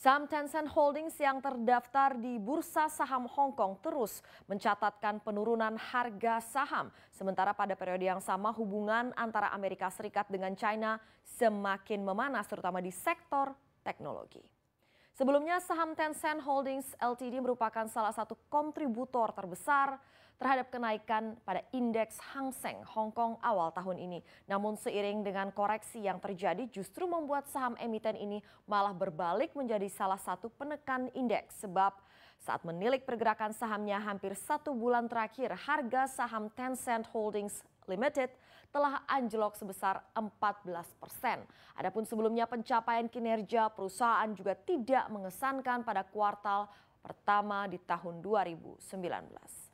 Saham Tencent Holdings yang terdaftar di Bursa Saham Hong Kong terus mencatatkan penurunan harga saham. Sementara pada periode yang sama hubungan antara Amerika Serikat dengan China semakin memanas terutama di sektor teknologi. Sebelumnya saham Tencent Holdings Ltd merupakan salah satu kontributor terbesar terhadap kenaikan pada indeks Hang Seng Hong Kong awal tahun ini. Namun seiring dengan koreksi yang terjadi justru membuat saham emiten ini malah berbalik menjadi salah satu penekan indeks sebab saat menilik pergerakan sahamnya hampir satu bulan terakhir harga saham Tencent Holdings Limited telah anjlok sebesar 14 persen. Adapun sebelumnya pencapaian kinerja perusahaan juga tidak mengesankan pada kuartal pertama di tahun 2019.